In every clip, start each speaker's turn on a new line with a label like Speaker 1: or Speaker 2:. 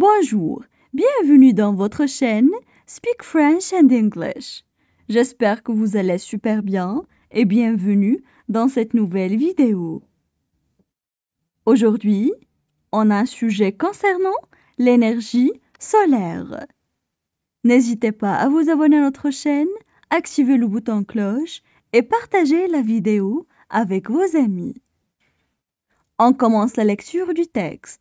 Speaker 1: Bonjour, bienvenue dans votre chaîne Speak French and English. J'espère que vous allez super bien et bienvenue dans cette nouvelle vidéo. Aujourd'hui, on a un sujet concernant l'énergie solaire. N'hésitez pas à vous abonner à notre chaîne, activer le bouton cloche et partager la vidéo avec vos amis. On commence la lecture du texte.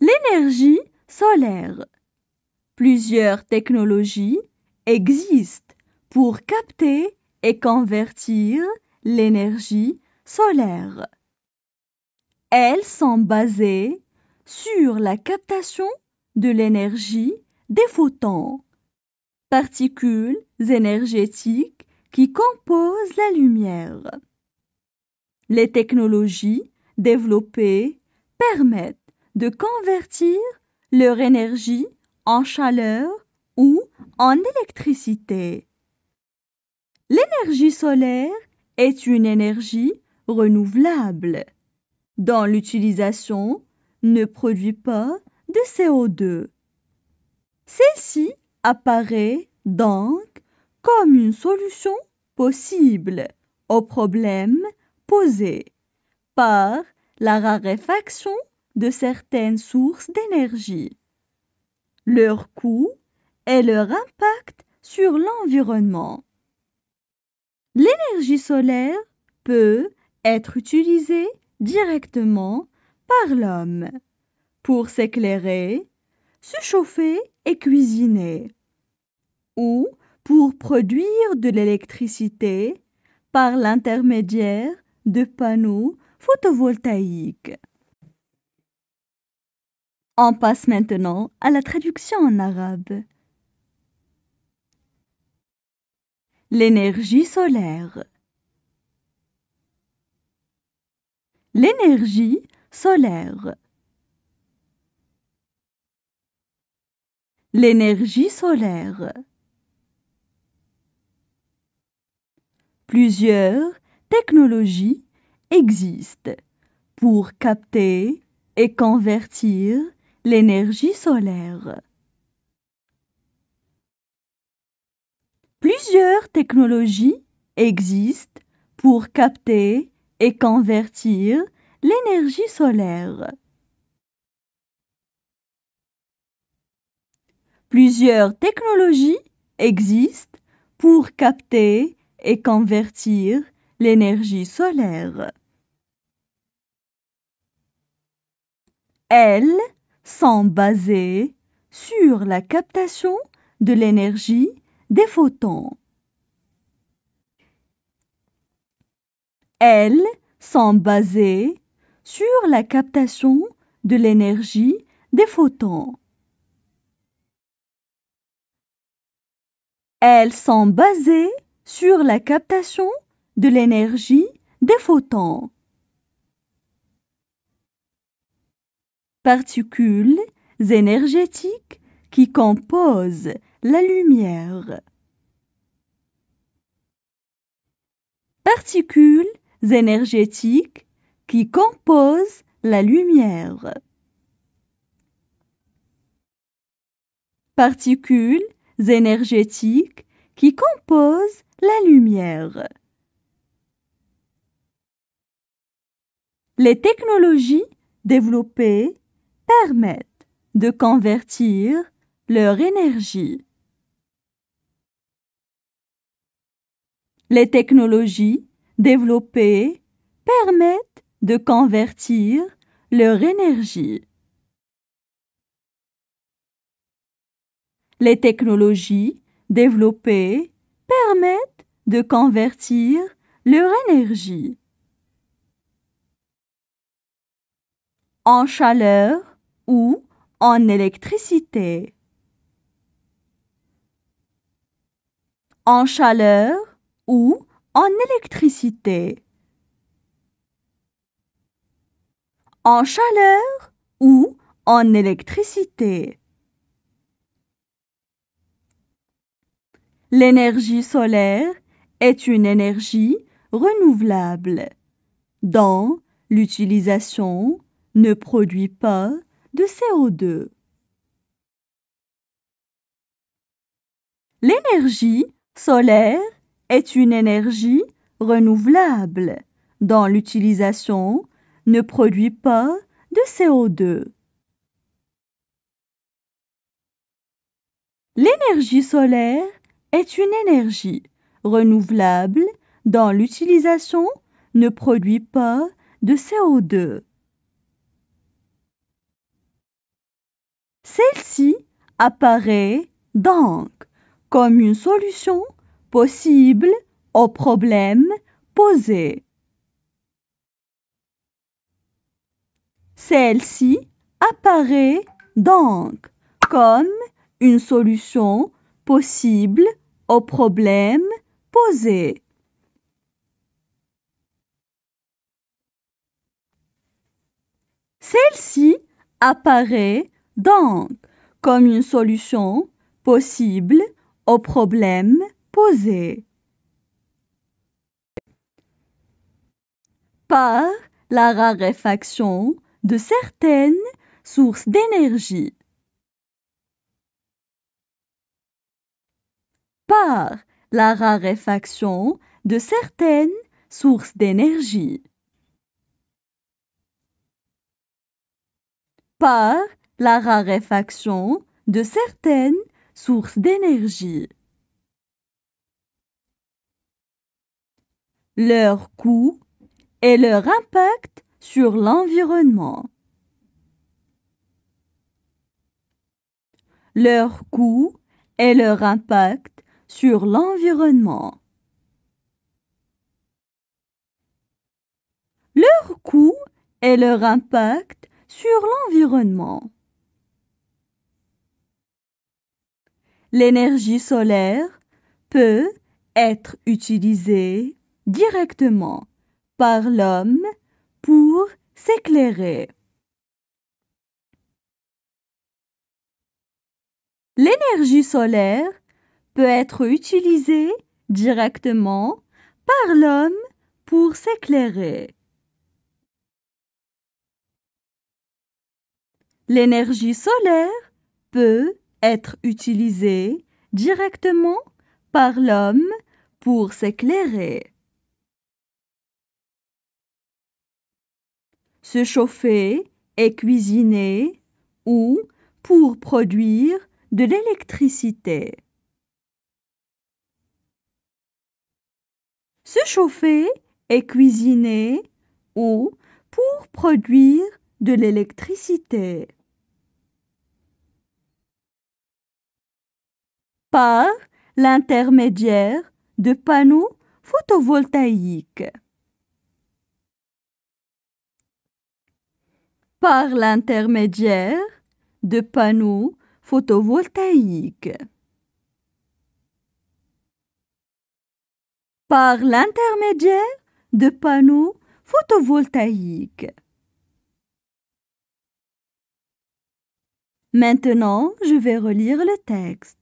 Speaker 1: l'énergie solaire. Plusieurs technologies existent pour capter et convertir l'énergie solaire. Elles sont basées sur la captation de l'énergie des photons, particules énergétiques qui composent la lumière. Les technologies développées permettent de convertir leur énergie en chaleur ou en électricité. L'énergie solaire est une énergie renouvelable dont l'utilisation ne produit pas de CO2. Celle-ci apparaît donc comme une solution possible au problème posé par la raréfaction de certaines sources d'énergie, leur coût et leur impact sur l'environnement. L'énergie solaire peut être utilisée directement par l'homme pour s'éclairer, se chauffer et cuisiner, ou pour produire de l'électricité par l'intermédiaire de panneaux photovoltaïques. On passe maintenant à la traduction en arabe. L'énergie solaire. L'énergie solaire. L'énergie solaire. Plusieurs technologies existent pour capter et convertir l'énergie solaire. Plusieurs technologies existent pour capter et convertir l'énergie solaire. Plusieurs technologies existent pour capter et convertir l'énergie solaire sont basées sur la captation de l'énergie des photons. Elles sont basées sur la captation de l'énergie des photons. Elles sont basées sur la captation de l'énergie des photons. particules énergétiques qui composent la lumière. Particules énergétiques qui composent la lumière. Particules énergétiques qui composent la lumière. Les technologies développées permettent de convertir leur énergie. Les technologies développées permettent de convertir leur énergie. Les technologies développées permettent de convertir leur énergie en chaleur ou en électricité. En chaleur ou en électricité. En chaleur ou en électricité. L'énergie solaire est une énergie renouvelable dont l'utilisation ne produit pas CO2. L'énergie solaire est une énergie renouvelable dans l'utilisation ne produit pas de CO2. L'énergie solaire est une énergie renouvelable dans l'utilisation ne produit pas de CO2. Celle-ci apparaît donc comme une solution possible au problème posé. Celle-ci apparaît donc comme une solution possible au problème posé. Celle-ci apparaît donc comme une solution possible au problème posé. Par la raréfaction de certaines sources d'énergie. Par la raréfaction de certaines sources d'énergie. Par la raréfaction de certaines sources d'énergie. Leur coût et leur impact sur l'environnement. Leur coût et leur impact sur l'environnement. Leur coût et leur impact sur l'environnement. l'énergie solaire peut être utilisée directement par l'homme pour s'éclairer. L'énergie solaire peut être utilisée directement par l'homme pour s'éclairer. L'énergie solaire peut être utilisé directement par l'homme pour s'éclairer. Se chauffer et cuisiner ou pour produire de l'électricité. Se chauffer et cuisiner ou pour produire de l'électricité. par l'intermédiaire de panneaux photovoltaïques. Par l'intermédiaire de panneaux photovoltaïques. Par l'intermédiaire de panneaux photovoltaïques. Maintenant, je vais relire le texte.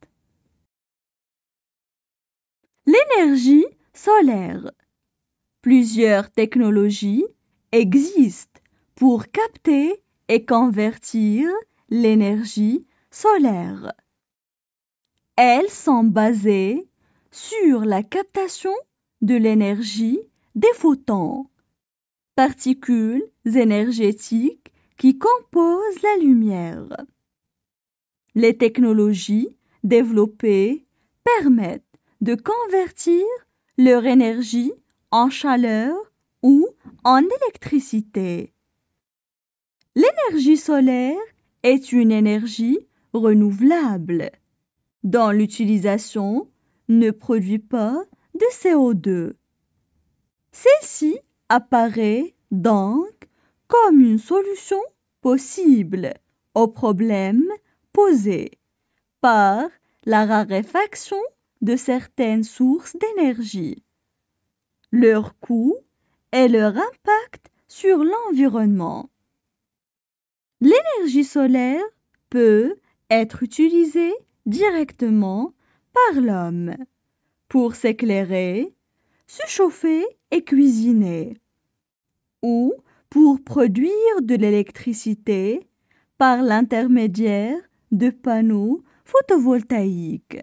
Speaker 1: énergie solaire. Plusieurs technologies existent pour capter et convertir l'énergie solaire. Elles sont basées sur la captation de l'énergie des photons, particules énergétiques qui composent la lumière. Les technologies développées permettent de convertir leur énergie en chaleur ou en électricité. L'énergie solaire est une énergie renouvelable dont l'utilisation ne produit pas de CO2. Celle-ci apparaît donc comme une solution possible au problème posé par la raréfaction de certaines sources d'énergie, leur coût et leur impact sur l'environnement. L'énergie solaire peut être utilisée directement par l'homme pour s'éclairer, se chauffer et cuisiner, ou pour produire de l'électricité par l'intermédiaire de panneaux photovoltaïques.